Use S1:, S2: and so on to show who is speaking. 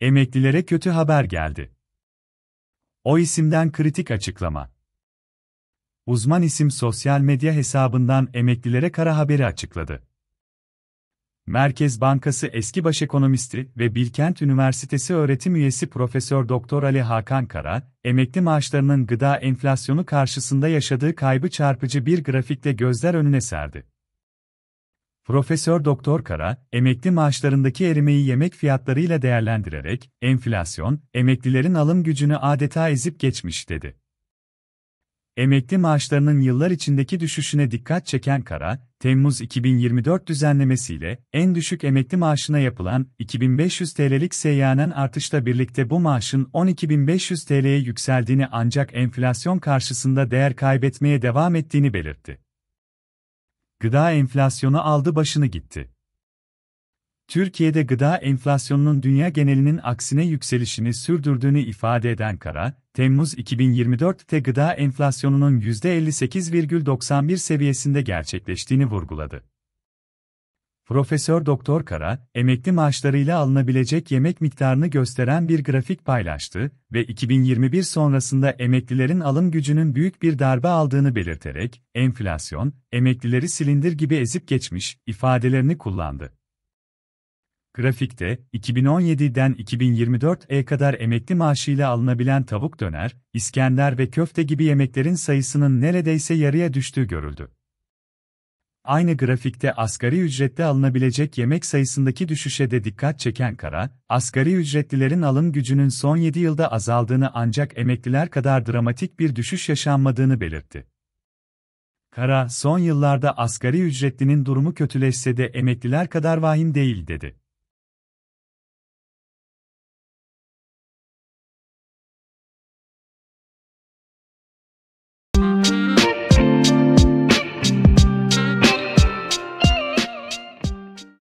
S1: Emeklilere kötü haber geldi. O isimden kritik açıklama. Uzman isim sosyal medya hesabından emeklilere kara haberi açıkladı. Merkez Bankası eski baş ekonomisti ve Bilkent Üniversitesi öğretim üyesi Profesör Doktor Ali Hakan Kara, emekli maaşlarının gıda enflasyonu karşısında yaşadığı kaybı çarpıcı bir grafikle gözler önüne serdi. Profesör Doktor Kara, emekli maaşlarındaki erimeyi yemek fiyatlarıyla değerlendirerek, enflasyon, emeklilerin alım gücünü adeta ezip geçmiş dedi. Emekli maaşlarının yıllar içindeki düşüşüne dikkat çeken Kara, Temmuz 2024 düzenlemesiyle en düşük emekli maaşına yapılan 2500 TL'lik seyyanen artışla birlikte bu maaşın 12.500 TL'ye yükseldiğini ancak enflasyon karşısında değer kaybetmeye devam ettiğini belirtti. Gıda enflasyonu aldı başını gitti. Türkiye'de gıda enflasyonunun dünya genelinin aksine yükselişini sürdürdüğünü ifade eden Kara, Temmuz 2024'te gıda enflasyonunun %58,91 seviyesinde gerçekleştiğini vurguladı. Profesör Doktor Kara, emekli maaşlarıyla alınabilecek yemek miktarını gösteren bir grafik paylaştı ve 2021 sonrasında emeklilerin alım gücünün büyük bir darbe aldığını belirterek, enflasyon, emeklileri silindir gibi ezip geçmiş ifadelerini kullandı. Grafikte, 2017'den 2024'e kadar emekli maaşıyla alınabilen tavuk döner, İskender ve köfte gibi yemeklerin sayısının neredeyse yarıya düştüğü görüldü. Aynı grafikte asgari ücrette alınabilecek yemek sayısındaki düşüşe de dikkat çeken Kara, asgari ücretlilerin alım gücünün son 7 yılda azaldığını ancak emekliler kadar dramatik bir düşüş yaşanmadığını belirtti. Kara, son yıllarda asgari ücretlinin durumu kötüleşse de emekliler kadar vahim değil dedi.